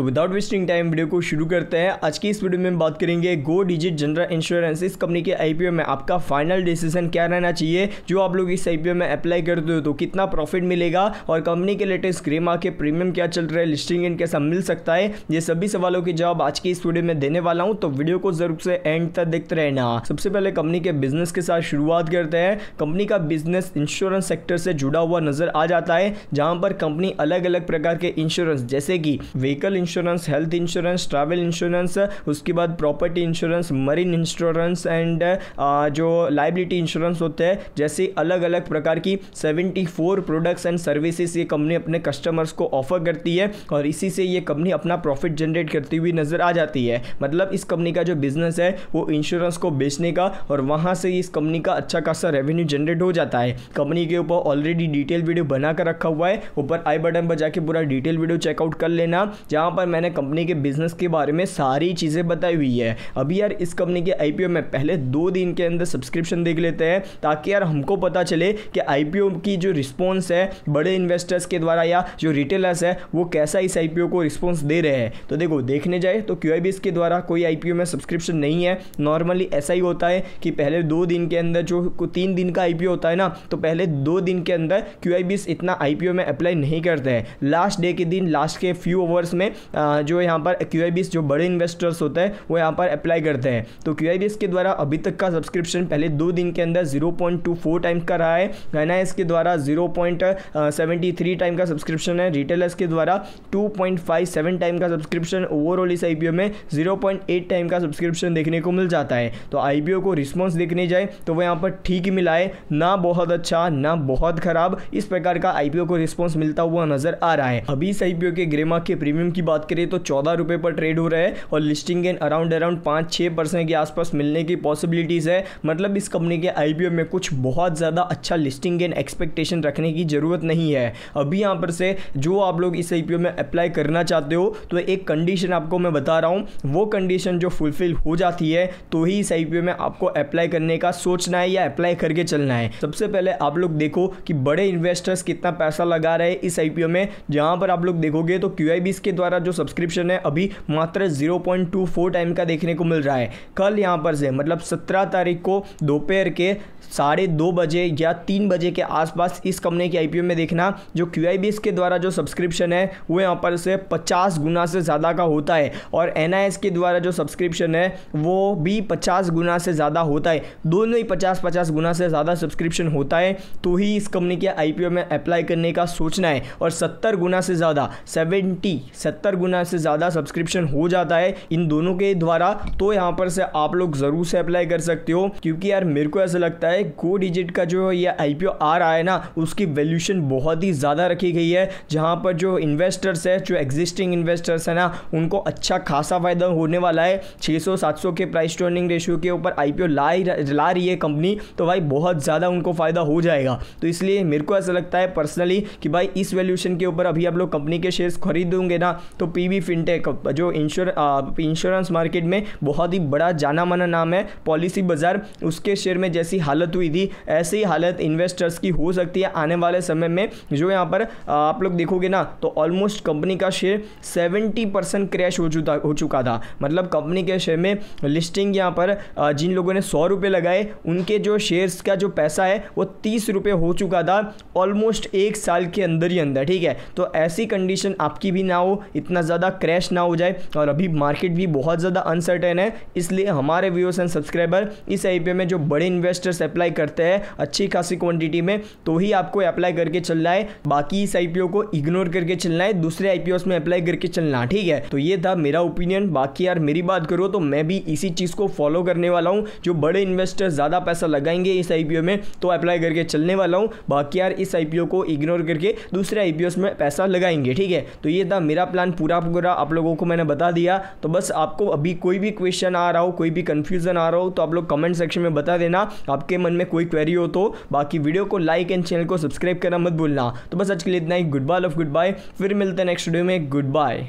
तो without wasting time video को शुरू करते हैं आज की इस वीडियो में बात करेंगे गो डिजिट जनरल इंश्योरेंस इस कंपनी के आईपीओ में आपका फाइनल डिसीजन क्या रहना चाहिए जो आप लोग इस आईपीओ में अप्लाई करते हो तो कितना प्रॉफिट मिलेगा और कंपनी के लेटेस्ट ग्रे मार्केट प्रीमियम क्या चल रहा है लिस्टिंग इन कैसा मिल सकता है ये सभी सवालों के जवाब आज की इस वीडियो में देने वाला हूँ तो वीडियो को जरूर से एंड तक देखते रहना सबसे पहले कंपनी के बिजनेस के साथ शुरुआत करते हैं कंपनी का बिजनेस इंश्योरेंस सेक्टर से जुड़ा हुआ नजर आ जाता है जहाँ पर कंपनी अलग अलग प्रकार के इंश्योरेंस जैसे कि vehicle insurance health insurance travel insurance उसके बाद property insurance marine insurance and जो लाइबिलिटी इंश्योरेंस होते हैं जैसे अलग अलग प्रकार की 74 प्रोडक्ट्स एंड सर्विसेज ये कंपनी अपने कस्टमर्स को ऑफर करती है और इसी से ये कंपनी अपना प्रॉफिट जनरेट करती हुई नज़र आ जाती है मतलब इस कंपनी का जो बिज़नेस है वो इंश्योरेंस को बेचने का और वहाँ से इस कंपनी का अच्छा खासा रेवेन्यू जनरेट हो जाता है कंपनी के ऊपर ऑलरेडी डिटेल वीडियो बनाकर रखा हुआ है ऊपर आई बटन पर जाके पूरा डिटेल वीडियो चेकआउट कर लेना जहाँ पर मैंने कंपनी के बिजनेस के बारे में सारी चीज़ें बताई हुई है अभी यार इस कंपनी के आई में पहले दो दिन के अंदर सब्सक्रिप्शन देख लेते हैं ताकि यार हमको पता चले कि आई की जो रिस्पॉन्स है बड़े इन्वेस्टर्स के द्वारा या जो रिटेलर्स है वो कैसा इस आई को रिस्पॉन्स दे रहे हैं तो देखो देखने जाए तो क्यू के द्वारा कोई आई में सब्सक्रिप्शन नहीं है नॉर्मली ऐसा ही होता है कि पहले दो दिन के अंदर जो तीन दिन का आई होता है ना तो पहले दो दिन के अंदर क्यू इतना आई में अप्लाई नहीं करते हैं लास्ट डे के दिन लास्ट के फ्यू ओवर्स में जो यहाँ पर क्यू जो बड़े इन्वेस्टर्स होते हैं वो यहाँ पर अप्लाई करते हैं तो क्यू के द्वारा अभी तक का सब्सक्रिप्शन पहले दो दिन के अंदर जीरो टाइम का रहा है एन के द्वारा जीरो टाइम का सब्सक्रिप्शन है रिटेलर्स के द्वारा सेवन टाइम का सब्सक्रिप्शन ओवरऑल इस ओ में एट टाइम का सब्सक्रिप्शन देखने को मिल जाता है तो आईपीओ को रिस्पॉन्स देखने जाए तो वह यहाँ पर ठीक ही मिला है ना बहुत अच्छा ना बहुत खराब इस प्रकार का आईपीओ को रिस्पॉन्स मिलता हुआ नजर आ रहा है अभी इस आईपीओ के ग्रेमा के प्रीमियम की बात बात करें तो चौदह रुपये पर ट्रेड हो रहा है और लिस्टिंग गेन अराउंड अराउंड पाँच छः परसेंट के आसपास मिलने की पॉसिबिलिटीज़ है मतलब इस कंपनी के आई में कुछ बहुत ज़्यादा अच्छा लिस्टिंग गेन एक्सपेक्टेशन रखने की ज़रूरत नहीं है अभी यहाँ पर से जो आप लोग इस आई में अप्लाई करना चाहते हो तो एक कंडीशन आपको मैं बता रहा हूँ वो कंडीशन जो फुलफिल हो जाती है तो ही इस आई में आपको अप्लाई करने का सोचना है या अप्लाई करके चलना है सबसे पहले आप लोग देखो कि बड़े इन्वेस्टर्स कितना पैसा लगा रहे हैं इस आई में जहाँ पर आप लोग देखोगे तो क्यू के द्वारा जो सब्सक्रिप्शन है अभी मात्र 0.24 टाइम का देखने को मिल रहा है कल यहाँ पर से मतलब 17 तारीख को दोपहर के साढ़े दो बजे या तीन बजे के आसपास इस कंपनी के आईपीओ में देखना जो क्यू आई के द्वारा जो सब्सक्रिप्शन है वो यहाँ पर से 50 गुना से ज़्यादा का होता है और एन के द्वारा जो सब्सक्रिप्शन है वो भी 50 गुना से ज़्यादा होता है दोनों ही 50-50 गुना से ज़्यादा सब्सक्रिप्शन होता है तो ही इस कंपनी के आई में अप्लाई करने का सोचना है और सत्तर गुना से ज़्यादा सेवेंटी सत्तर हज़ार गुना से ज़्यादा सब्सक्रिप्शन हो जाता है इन दोनों के द्वारा तो यहाँ पर से आप लोग ज़रूर से अप्लाई कर सकते हो क्योंकि यार मेरे को ऐसा लगता है गो डिजिट का जो ये आई पी ओ आ रहा है ना उसकी वैल्यूशन बहुत ही ज़्यादा रखी गई है जहाँ पर जो इन्वेस्टर्स है जो एग्जिस्टिंग इन्वेस्टर्स है ना उनको अच्छा खासा फ़ायदा होने वाला है सौ सात सौ के प्राइस टर्निंग रेशियो के ऊपर आई पी ओ ला ला रही है कंपनी तो भाई बहुत ज़्यादा उनको फ़ायदा हो जाएगा तो इसलिए मेरे को ऐसा लगता है पर्सनली कि भाई इस वैल्यूशन के ऊपर अभी आप लोग कंपनी के शेयर्स खरीदोगे ना तो तो वी फिनटेक जो इंश्योर इंश्योरेंस मार्केट में बहुत ही बड़ा जाना माना नाम है पॉलिसी बाजार उसके शेयर में जैसी हालत हुई थी ऐसी हालत इन्वेस्टर्स की हो सकती है आने वाले समय में जो यहाँ पर आप लोग देखोगे ना तो ऑलमोस्ट कंपनी का शेयर सेवेंटी परसेंट क्रैश हो चुका हो चुका था मतलब कंपनी के शेयर में लिस्टिंग यहाँ पर जिन लोगों ने सौ रुपये लगाए उनके जो शेयर्स का जो पैसा है वो तीस रुपये हो चुका था ऑलमोस्ट एक साल के अंदर ही अंदर ठीक है तो ऐसी कंडीशन आपकी भी ना हो इतना इतना ज़्यादा क्रैश ना हो जाए और अभी मार्केट भी बहुत ज़्यादा अनसर्टेन है इसलिए हमारे व्यूअर्स एंड सब्सक्राइबर इस आई में जो बड़े इन्वेस्टर्स अप्लाई करते हैं अच्छी खासी क्वान्टिटी में तो ही आपको अप्लाई करके चलना है बाकी इस आई को इग्नोर करके चलना है दूसरे आई में अप्लाई करके चलना ठीक है तो ये था मेरा ओपिनियन बाकी यार मेरी बात करो तो मैं भी इसी चीज़ को फॉलो करने वाला हूँ जो बड़े इन्वेस्टर्स ज़्यादा पैसा लगाएंगे इस आई में तो अप्लाई करके चलने वाला हूँ बाकी यार इस आई को इग्नोर करके दूसरे आई में पैसा लगाएंगे ठीक है तो ये था मेरा प्लान पूरा पूरा आप लोगों को मैंने बता दिया तो बस आपको अभी कोई भी क्वेश्चन आ रहा हो कोई भी कन्फ्यूज़न आ रहा हो तो आप लोग कमेंट सेक्शन में बता देना आपके मन में कोई क्वेरी हो तो बाकी वीडियो को लाइक एंड चैनल को सब्सक्राइब करना मत भूलना तो बस आज के लिए इतना ही good bye love good bye फिर मिलते हैं नेक्स्ट वीडियो में गुड बाय